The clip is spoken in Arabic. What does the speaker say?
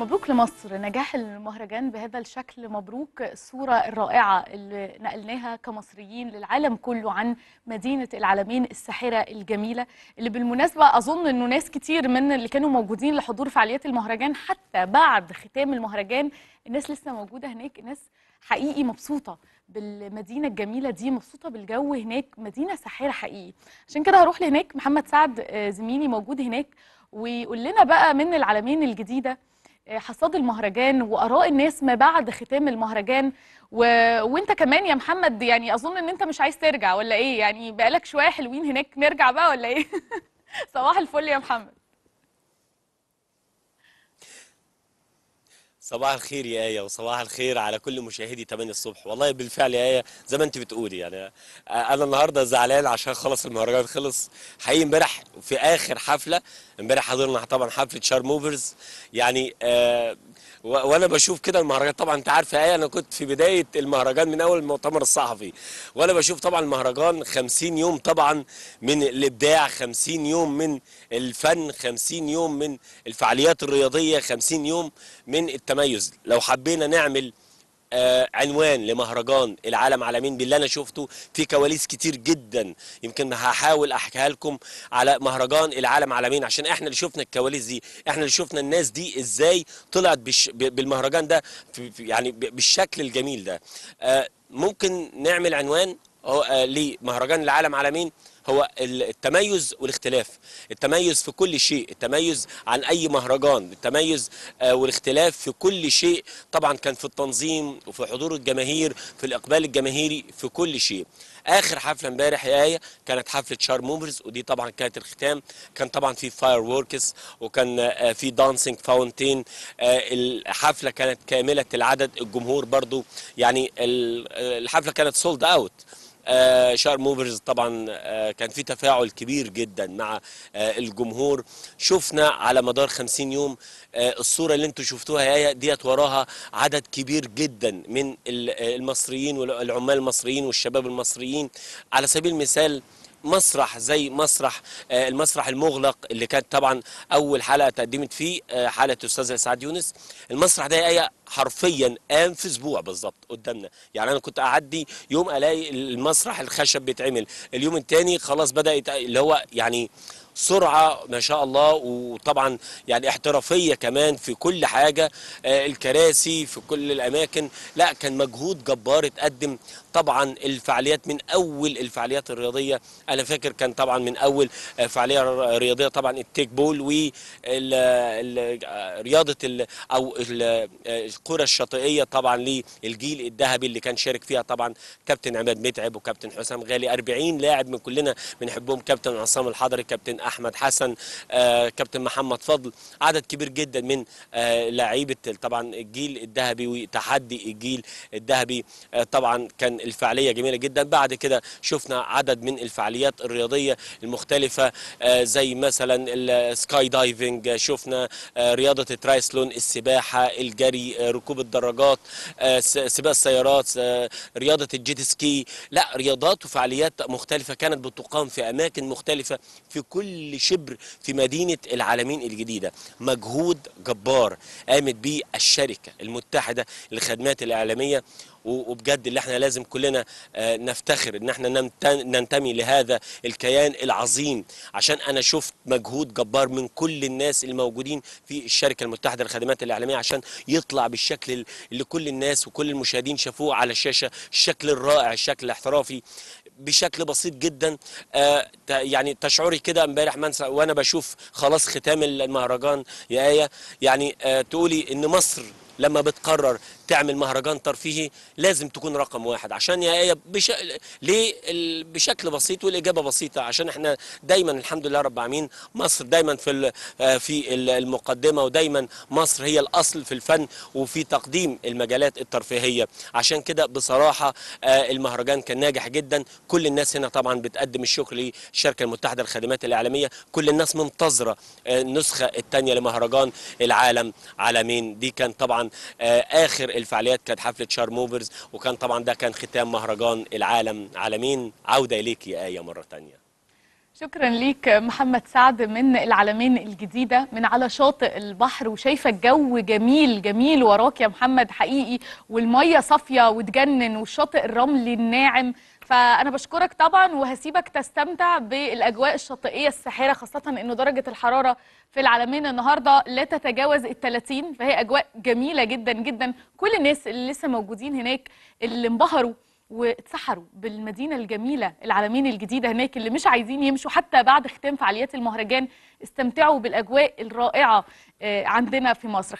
مبروك لمصر نجاح المهرجان بهذا الشكل مبروك الصورة الرائعة اللي نقلناها كمصريين للعالم كله عن مدينة العالمين الساحرة الجميلة اللي بالمناسبة أظن أنه ناس كتير من اللي كانوا موجودين لحضور فعاليات المهرجان حتى بعد ختام المهرجان الناس لسه موجودة هناك الناس حقيقي مبسوطة بالمدينة الجميلة دي مبسوطة بالجو هناك مدينة ساحرة حقيقي عشان كده هروح لهناك محمد سعد آه، زميلي موجود هناك ويقول لنا بقى من العالمين الجديدة حصاد المهرجان واراء الناس ما بعد ختام المهرجان و... وانت كمان يا محمد يعني اظن ان انت مش عايز ترجع ولا ايه يعني بقالك شويه حلوين هناك نرجع بقى ولا ايه صباح الفل يا محمد صباح الخير يا آية وصباح الخير على كل مشاهدي 8 الصبح والله بالفعل يا آية زي ما انت بتقولي يعني آه، انا النهارده زعلان عشان خلص المهرجان خلص حقيقي امبارح في اخر حفلة امبارح حضرنا طبعا حفلة شار موفرز يعني آه وانا بشوف كده المهرجان طبعا انت عارف يا آية انا كنت في بداية المهرجان من اول المؤتمر الصحفي وانا بشوف طبعا المهرجان 50 يوم طبعا من الابداع 50 يوم من الفن 50 يوم من الفعاليات الرياضية 50 يوم من التمارين التميز لو حبينا نعمل آه عنوان لمهرجان العالم على مين باللي انا شفته في كواليس كتير جدا يمكن هحاول احكيها لكم على مهرجان العالم على مين عشان احنا اللي شفنا الكواليس دي احنا اللي شفنا الناس دي ازاي طلعت بش بالمهرجان ده في يعني بالشكل الجميل ده آه ممكن نعمل عنوان هو آه، لمهرجان العالم على مين؟ هو التميز والاختلاف التميز في كل شيء التميز عن اي مهرجان التميز آه، والاختلاف في كل شيء طبعا كان في التنظيم وفي حضور الجماهير في الاقبال الجماهيري في كل شيء اخر حفله امبارح يا ايه كانت حفله شار موفرز ودي طبعا كانت الختام كان طبعا في فاير ووركس وكان آه، في دانسينج فاونتين الحفله كانت كامله العدد الجمهور برضو يعني الحفله كانت سولد اوت آه، شار موفرز طبعا آه، كان في تفاعل كبير جدا مع آه، الجمهور شفنا على مدار 50 يوم الصوره اللي انتم شفتوها هي ديت وراها عدد كبير جدا من المصريين والعمال المصريين والشباب المصريين على سبيل المثال مسرح زي مسرح المسرح المغلق اللي كانت طبعا اول حلقه تقدمت فيه حلقه الاستاذ سعد يونس المسرح ده حرفيا قام في اسبوع بالظبط قدامنا يعني انا كنت اعدي يوم الاقي المسرح الخشب بيتعمل اليوم الثاني خلاص بدات اللي هو يعني سرعه ما شاء الله وطبعا يعني احترافيه كمان في كل حاجه آه، الكراسي في كل الاماكن لا كان مجهود جبار اتقدم طبعا الفعاليات من اول الفعاليات الرياضيه انا فاكر كان طبعا من اول آه، فعاليه رياضيه طبعا التيك بول ورياضه آه، او الكرة الشاطئيه طبعا للجيل الذهبي اللي كان شارك فيها طبعا كابتن عماد متعب وكابتن حسام غالي 40 لاعب من كلنا بنحبهم كابتن عصام الحضري كابتن احمد حسن آه كابتن محمد فضل عدد كبير جدا من آه لعيبه طبعا الجيل الذهبي وتحدي الجيل الذهبي آه طبعا كان الفعاليه جميله جدا بعد كده شفنا عدد من الفعاليات الرياضيه المختلفه آه، زي مثلا السكاي آه، دايفنج شفنا آه، رياضه الترايسلون السباحه الجري ركوب الدراجات آه، سباق السيارات آه، رياضه الجيت سكي لا رياضات وفعاليات مختلفه كانت بتقام في اماكن مختلفه في كل شبر في مدينه العالمين الجديده مجهود جبار قامت به الشركه المتحده للخدمات الاعلاميه وبجد اللي احنا لازم كلنا آه، نفتخر ان احنا ننتمي لهذا الكيان العظيم عشان انا شفت مجهود جبار من كل الناس الموجودين في الشركه المتحده للخدمات الاعلاميه عشان يطلع بالشكل اللي كل الناس وكل المشاهدين شافوه على الشاشه الشكل الرائع الشكل الاحترافي بشكل بسيط جدا آه، يعني تشعري كده امبارح وانا بشوف خلاص ختام المهرجان يا ايه يعني آه، تقولي ان مصر لما بتقرر تعمل مهرجان ترفيهي لازم تكون رقم واحد عشان هي بش... ليه بشكل بسيط والاجابه بسيطه عشان احنا دايما الحمد لله رب العالمين مصر دايما في ال... آه، في المقدمه ودايما مصر هي الاصل في الفن وفي تقديم المجالات الترفيهيه عشان كده بصراحه آه، المهرجان كان ناجح جدا كل الناس هنا طبعا بتقدم الشكر للشركه المتحده للخدمات الاعلاميه كل الناس منتظره آه، النسخه الثانيه لمهرجان العالم عالمين دي كان طبعا آه، اخر الفعاليات كانت حفله شارموفرز وكان طبعا ده كان ختام مهرجان العالم عالمين عوده اليك يا ايه مره ثانيه شكرا ليك محمد سعد من العالمين الجديدة من على شاطئ البحر وشايفة الجو جميل جميل وراك يا محمد حقيقي والمية صافية وتجنن والشاطئ الرملي الناعم فانا بشكرك طبعا وهسيبك تستمتع بالاجواء الشاطئيه الساحره خاصه انه درجه الحراره في العالمين النهارده لا تتجاوز ال 30 فهي اجواء جميله جدا جدا كل الناس اللي لسه موجودين هناك اللي انبهروا واتسحروا بالمدينه الجميله العالمين الجديده هناك اللي مش عايزين يمشوا حتى بعد ختام فعاليات المهرجان استمتعوا بالاجواء الرائعه آه، عندنا في مصر